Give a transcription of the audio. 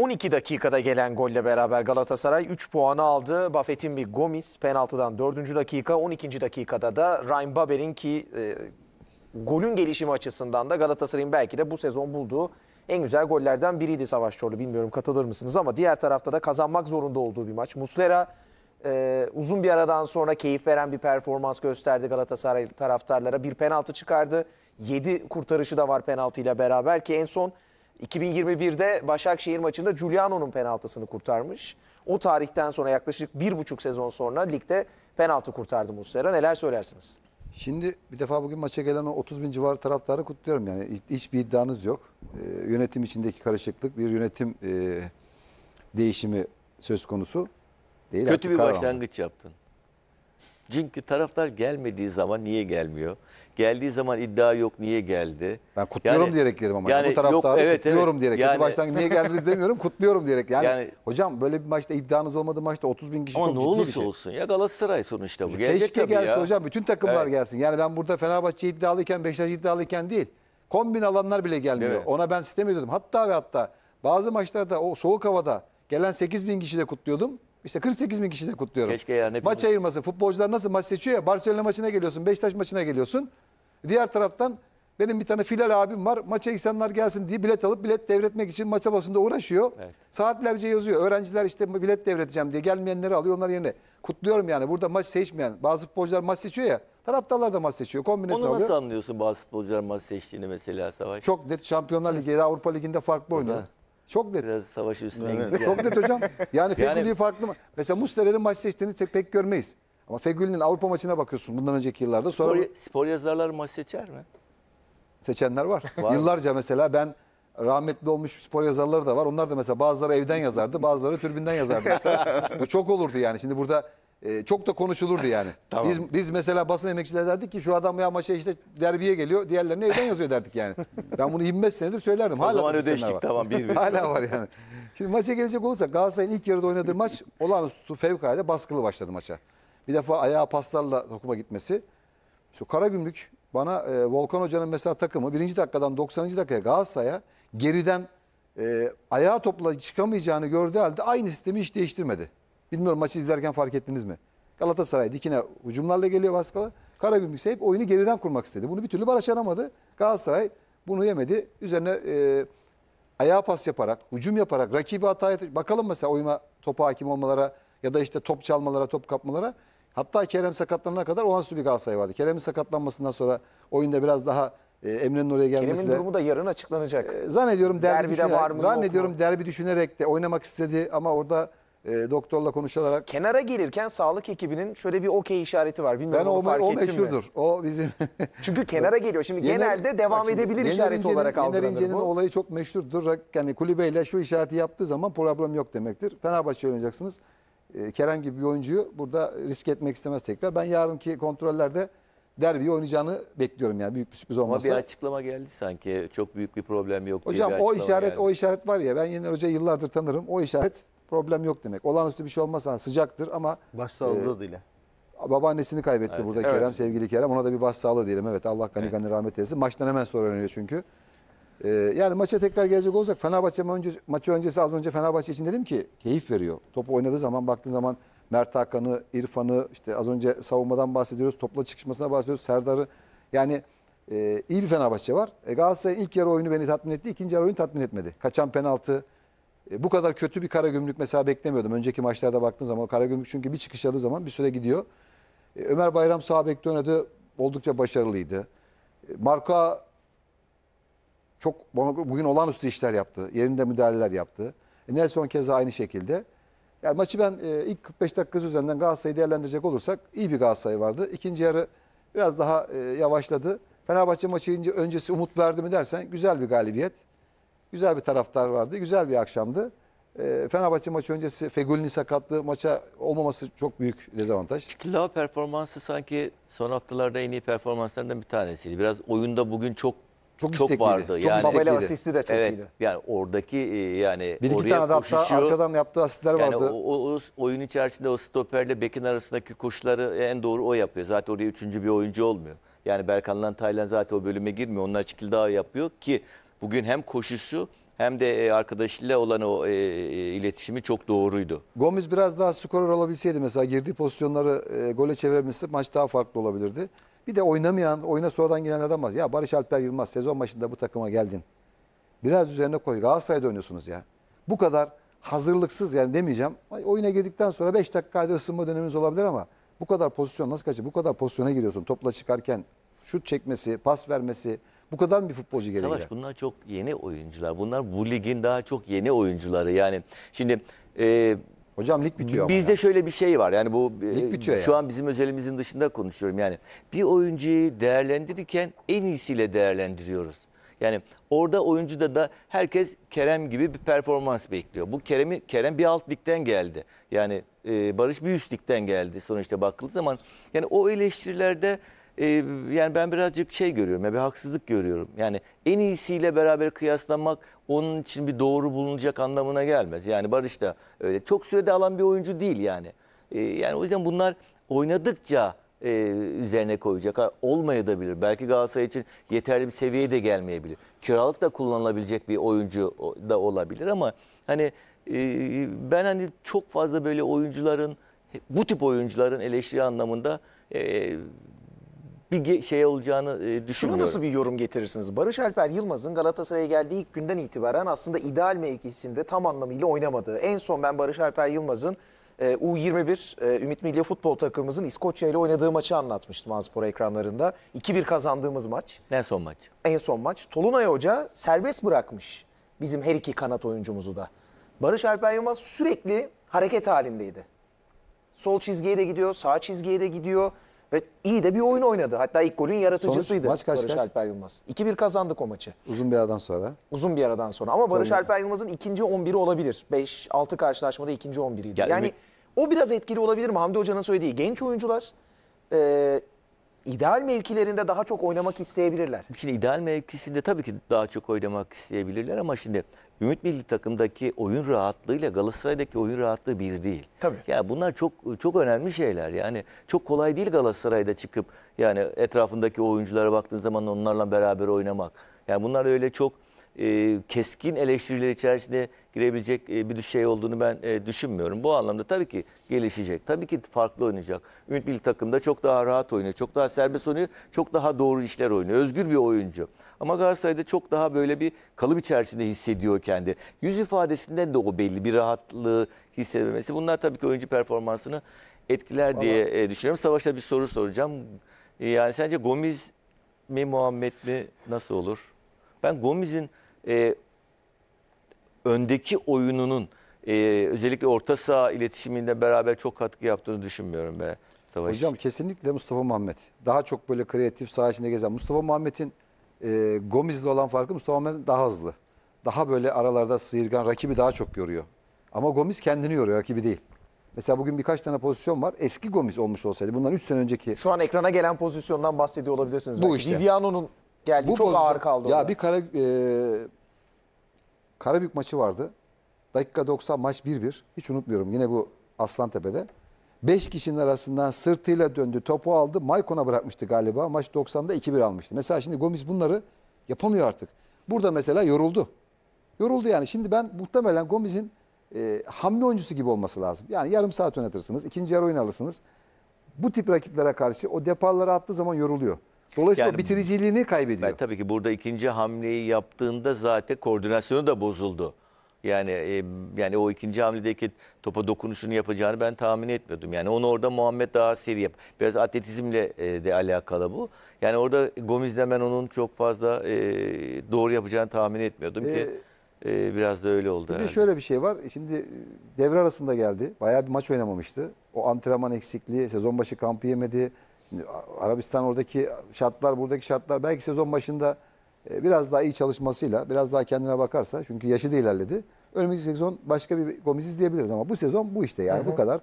12 dakikada gelen golle beraber Galatasaray 3 puanı aldı. Buffett'in bir Gomis penaltıdan 4. dakika, 12. dakikada da Ryan Babel'in ki e, golün gelişimi açısından da Galatasaray'ın belki de bu sezon bulduğu en güzel gollerden biriydi Savaş Çorlu. Bilmiyorum katılır mısınız ama diğer tarafta da kazanmak zorunda olduğu bir maç. Muslera e, uzun bir aradan sonra keyif veren bir performans gösterdi Galatasaray taraftarlara. Bir penaltı çıkardı. 7 kurtarışı da var penaltıyla beraber ki en son 2021'de Başakşehir maçında Giuliano'nun penaltısını kurtarmış. O tarihten sonra yaklaşık bir buçuk sezon sonra ligde penaltı kurtardı Muslera. Neler söylersiniz? Şimdi bir defa bugün maça gelen o 30 bin civarı taraftarı kutluyorum. Yani hiç, hiçbir iddianız yok. E, yönetim içindeki karışıklık bir yönetim e, değişimi söz konusu. Değil Kötü bir başlangıç yaptın. Çünkü taraftar gelmediği zaman niye gelmiyor? Geldiği zaman iddia yok niye geldi? Ben kutluyorum yani, diyerek girdim ama. Yani, bu taraftarı yok, evet, kutluyorum evet, diyerek. Yani, baştan niye geldiniz demiyorum kutluyorum diyerek. Yani, yani hocam böyle bir maçta iddianız olmadı maçta 30 bin kişi ama çok ne olursa bir şey. olsun ya Galatasaray sonuçta bu. Gelecek Keşke gelsin ya. hocam bütün takımlar evet. gelsin. Yani ben burada Fenerbahçe iddialıyken Beşiktaş iddialıyken değil. Kombin alanlar bile gelmiyor. Evet. Ona ben sistem ediyordum. Hatta ve hatta bazı maçlarda o soğuk havada gelen 8 bin kişi de kutluyordum. İşte 48 bin kişi de kutluyorum. Keşke yani hepimiz- Maç ayırması. Futbolcular nasıl maç seçiyor ya. Barcelona maçına geliyorsun. Beşiktaş maçına geliyorsun. Diğer taraftan benim bir tane Filal abim var. Maça insanlar gelsin diye bilet alıp bilet devretmek için maça basında uğraşıyor. Evet. Saatlerce yazıyor. Öğrenciler işte bilet devreteceğim diye gelmeyenleri alıyor onlar yerine. Kutluyorum yani. Burada maç seçmeyen. Bazı futbolcular maç seçiyor ya. Taraftarlar da maç seçiyor. Kombinasyon Onu alıyor. nasıl anlıyorsun bazı futbolcular maç seçtiğini mesela Savaş? Çok net Şampiyonlar Ligi ya da Avrupa Ligi'nde farklı oynuyor. Çok net. Biraz savaş üstüne evet. gitti. Çok net hocam. Yani Fegül'ü yani... farklı mı? Mesela Musterer'in maç seçtiğini pek görmeyiz. Ama Fegülin'in Avrupa maçına bakıyorsun bundan önceki yıllarda. Spor, sonra... spor yazarlar maç seçer mi? Seçenler var. var. Yıllarca mesela ben rahmetli olmuş spor yazarları da var. Onlar da mesela bazıları evden yazardı, bazıları türbinden yazardı. Bu çok olurdu yani. Şimdi burada e, çok da konuşulurdu yani. tamam. biz, biz mesela basın emekçileri derdik ki şu adam ya maça işte derbiye geliyor diğerlerini evden yazıyor derdik yani. ben bunu 25 senedir söylerdim. Hala o zaman ödeştik tamam. Bir, bir. Hala var yani. Şimdi maça gelecek olursa Galatasaray'ın ilk yarıda oynadığı maç olağanüstü fevkalade baskılı başladı maça. Bir defa ayağa paslarla tokuma gitmesi. Şu kara Karagümrük bana e, Volkan Hoca'nın mesela takımı birinci dakikadan 90. dakikaya Galatasaray'a geriden e, ayağa topla çıkamayacağını gördüğü halde aynı sistemi hiç değiştirmedi. Bilmiyorum maçı izlerken fark ettiniz mi? Galatasaray dikine hücumlarla geliyor Vaskala. Karagümrük ise hep oyunu geriden kurmak istedi. Bunu bir türlü başaramadı. Galatasaray bunu yemedi. Üzerine e, ayağa pas yaparak, hücum yaparak, rakibi hataya... Bakalım mesela oyuna topa hakim olmalara ya da işte top çalmalara, top kapmalara. Hatta Kerem sakatlanana kadar olağanüstü bir Galatasaray vardı. Kerem'in sakatlanmasından sonra oyunda biraz daha e, Emre'nin oraya gelmesiyle... Kerem'in durumu da yarın açıklanacak. E, zannediyorum derbi, derbi düşünerek, var mı, zannediyorum derbi düşünerek de oynamak istedi ama orada e, doktorla konuşarak. Kenara gelirken sağlık ekibinin şöyle bir okey işareti var. Bilmiyorum ben onu o, fark o ettim meşhurdur. Mi? O bizim. Çünkü kenara geliyor. Şimdi Yener, genelde devam şimdi, edebilir Yener işareti olarak algılanır Yener İnce'nin olayı çok meşhurdur. Yani kulübeyle şu işareti yaptığı zaman problem yok demektir. Fenerbahçe oynayacaksınız. E, Kerem gibi bir oyuncuyu burada risk etmek istemez tekrar. Ben yarınki kontrollerde derbi oynayacağını bekliyorum yani büyük bir sürpriz olmasa. Ama bir açıklama geldi sanki çok büyük bir problem yok Hocam, o işaret geldi. o işaret var ya ben Yener Hoca yıllardır tanırım. O işaret problem yok demek. Olağanüstü bir şey olmazsa sıcaktır ama başsağlığı e, adıyla. Babaannesini kaybetti evet. burada evet. Kerem, sevgili Kerem. Ona da bir başsağlığı diyelim. Evet Allah gani evet. gani rahmet eylesin. Maçtan hemen sonra oynuyor çünkü. Ee, yani maça tekrar gelecek olsak Fenerbahçe önce, maçı öncesi az önce Fenerbahçe için dedim ki keyif veriyor. Topu oynadığı zaman baktığın zaman Mert Hakan'ı, İrfan'ı işte az önce savunmadan bahsediyoruz. Topla çıkışmasına bahsediyoruz. Serdar'ı yani e, iyi bir Fenerbahçe var. E, Galatasaray'ın ilk yarı oyunu beni tatmin etti. ikinci yarı oyunu tatmin etmedi. Kaçan penaltı, e, bu kadar kötü bir kara gümrük mesela beklemiyordum. Önceki maçlarda baktığın zaman kara gümrük çünkü bir çıkış aldığı zaman bir süre gidiyor. E, Ömer Bayram sağ bekte oynadı. Oldukça başarılıydı. E, Marka çok bugün olağanüstü işler yaptı. Yerinde müdahaleler yaptı. E, Nelson kez aynı şekilde. Yani maçı ben ilk 45 dakikası üzerinden Galatasaray'ı değerlendirecek olursak iyi bir Galatasaray vardı. İkinci yarı biraz daha yavaşladı. Fenerbahçe maçı öncesi umut verdi mi dersen güzel bir galibiyet. Güzel bir taraftar vardı. Güzel bir akşamdı. E, Fenerbahçe maçı öncesi Fegül'ün sakatlığı maça olmaması çok büyük dezavantaj. Kila performansı sanki son haftalarda en iyi performanslarından bir tanesiydi. Biraz oyunda bugün çok çok, çok vardı. Çok yani, Babel'e asisti de çok evet, iyiydi. Yani oradaki e, yani bir iki tane de arkadan yaptığı asistler yani vardı. O, o, oyun içerisinde o stoperle bekin arasındaki koşuları en doğru o yapıyor. Zaten oraya üçüncü bir oyuncu olmuyor. Yani Berkan'la Taylan zaten o bölüme girmiyor. Onlar daha yapıyor ki Bugün hem koşusu hem de e, arkadaşıyla olan o e, e, iletişimi çok doğruydu. Gomez biraz daha skorer olabilseydi mesela girdiği pozisyonları e, gole çevirebilse maç daha farklı olabilirdi. Bir de oynamayan, oyuna sonradan gelen adam var. Ya Barış Alper Yılmaz sezon başında bu takıma geldin. Biraz üzerine koy. Galatasaray'da oynuyorsunuz ya. Bu kadar hazırlıksız yani demeyeceğim. Oyuna girdikten sonra 5 dakikada ısınma dönemimiz olabilir ama bu kadar pozisyon nasıl kaçır? Bu kadar pozisyona giriyorsun. Topla çıkarken şut çekmesi, pas vermesi, bu kadar mı bir futbolcu gerekiyor? Savaş bunlar çok yeni oyuncular. Bunlar bu ligin daha çok yeni oyuncuları. Yani şimdi e, Hocam lig bitiyor Bizde ya. şöyle bir şey var. Yani bu e, Lig bitiyor şu yani. an bizim özelimizin dışında konuşuyorum. Yani bir oyuncuyu değerlendirirken en iyisiyle değerlendiriyoruz. Yani orada oyuncuda da herkes Kerem gibi bir performans bekliyor. Bu Kerem'i Kerem bir alt ligden geldi. Yani e, Barış bir üst ligden geldi sonuçta bakıldığı zaman. Yani o eleştirilerde e, yani ben birazcık şey görüyorum, bir haksızlık görüyorum. Yani en iyisiyle beraber kıyaslamak onun için bir doğru bulunacak anlamına gelmez. Yani Barış da öyle. Çok sürede alan bir oyuncu değil yani. E, yani o yüzden bunlar oynadıkça e, üzerine koyacak. olmayabilir. Belki Galatasaray için yeterli bir seviyeye de gelmeyebilir. Kiralık da kullanılabilecek bir oyuncu da olabilir ama hani e, ben hani çok fazla böyle oyuncuların bu tip oyuncuların eleştiri anlamında e, bir şey olacağını e, düşünmüyorum. Şuna nasıl bir yorum getirirsiniz? Barış Alper Yılmaz'ın Galatasaray'a geldiği ilk günden itibaren aslında ideal mevkisinde tam anlamıyla oynamadığı. En son ben Barış Alper Yılmaz'ın e, U21 e, Ümit Milli Futbol takımımızın İskoçya ile oynadığı maçı anlatmıştım Anspor ekranlarında. 2-1 kazandığımız maç. En son maç. En son maç. Tolunay Hoca serbest bırakmış bizim her iki kanat oyuncumuzu da. Barış Alper Yılmaz sürekli hareket halindeydi. Sol çizgiye de gidiyor, sağ çizgiye de gidiyor. Ve iyi de bir oyun oynadı. Hatta ilk golün yaratıcısıydı Sonuç, maç kaç, Barış kaç? Alper Yılmaz. 2-1 kazandık o maçı. Uzun bir aradan sonra. Uzun bir aradan sonra. Ama Barış Tabii. Alper Yılmaz'ın ikinci 11'i olabilir. 5-6 karşılaşmada ikinci 11'iydi. Ya, yani o biraz etkili olabilir mi? Hamdi Hoca'nın söylediği genç oyuncular e, ideal mevkilerinde daha çok oynamak isteyebilirler. Şimdi ideal mevkisinde tabii ki daha çok oynamak isteyebilirler ama şimdi Ümit Milli takımdaki oyun rahatlığıyla Galatasaray'daki oyun rahatlığı bir değil. Tabii. Ya yani bunlar çok çok önemli şeyler. Yani çok kolay değil Galatasaray'da çıkıp yani etrafındaki oyunculara baktığın zaman onlarla beraber oynamak. Yani bunlar öyle çok e, keskin eleştiriler içerisine girebilecek e, bir şey olduğunu ben e, düşünmüyorum. Bu anlamda tabii ki gelişecek. Tabii ki farklı oynayacak. Ümit Bil takımda çok daha rahat oynuyor. Çok daha serbest oynuyor. Çok daha doğru işler oynuyor. Özgür bir oyuncu. Ama Galatasaray'da çok daha böyle bir kalıp içerisinde hissediyor kendi. Yüz ifadesinden de o belli bir rahatlığı hissedememesi. Bunlar tabii ki oyuncu performansını etkiler diye e, düşünüyorum. Savaş'ta bir soru soracağım. E, yani sence Gomez mi Muhammed mi nasıl olur? Ben Gomez'in e, öndeki oyununun e, özellikle orta saha iletişiminde beraber çok katkı yaptığını düşünmüyorum be Savaş. Hocam kesinlikle Mustafa Muhammed. Daha çok böyle kreatif saha içinde gezen. Mustafa Muhammed'in e, Gomez'le olan farkı Mustafa Muhammed daha hızlı. Daha böyle aralarda sıyırgan rakibi daha çok yoruyor. Ama Gomez kendini yoruyor rakibi değil. Mesela bugün birkaç tane pozisyon var. Eski Gomis olmuş olsaydı bundan 3 sene önceki. Şu an ekrana gelen pozisyondan bahsediyor olabilirsiniz. Bu belki. işte. Viviano'nun Geldi bu çok pozisyon, ağır kaldı. Ya orada. bir kara, e, Karabük maçı vardı. Dakika 90 maç 1-1. Hiç unutmuyorum yine bu Aslan Tepe'de 5 kişinin arasından sırtıyla döndü. Topu aldı. Maykon'a bırakmıştı galiba. Maç 90'da 2-1 almıştı. Mesela şimdi Gomis bunları yapamıyor artık. Burada mesela yoruldu. Yoruldu yani. Şimdi ben muhtemelen Gomis'in e, hamle oyuncusu gibi olması lazım. Yani yarım saat oynatırsınız. ikinci yarı oyun alırsınız. Bu tip rakiplere karşı o deparları attığı zaman yoruluyor. Dolayısıyla yani, bitiriciliğini kaybediyor. Ben, tabii ki burada ikinci hamleyi yaptığında zaten koordinasyonu da bozuldu. Yani e, yani o ikinci hamledeki topa dokunuşunu yapacağını ben tahmin etmiyordum. Yani onu orada Muhammed daha seri yap. Biraz atletizmle e, de alakalı bu. Yani orada Gomez'den ben onun çok fazla e, doğru yapacağını tahmin etmiyordum ee, ki e, e, biraz da öyle oldu. Bir herhalde. şöyle bir şey var. Şimdi devre arasında geldi. Bayağı bir maç oynamamıştı. O antrenman eksikliği, sezon başı kampı yemedi. Arabistan oradaki şartlar, buradaki şartlar belki sezon başında e, biraz daha iyi çalışmasıyla, biraz daha kendine bakarsa çünkü yaşı da ilerledi. Önümüzdeki sezon başka bir komisiz diyebiliriz ama bu sezon bu işte yani hı hı. bu kadar